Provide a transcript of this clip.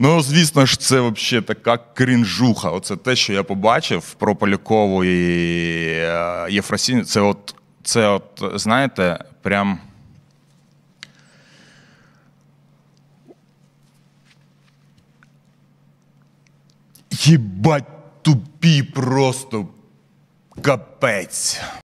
Ну, звісно ж, це взагалі така крінжуха. Оце те, що я побачив про Полякову і е, Єфросінь. Це от, це от, знаєте, прям. Їбать тупі просто капець.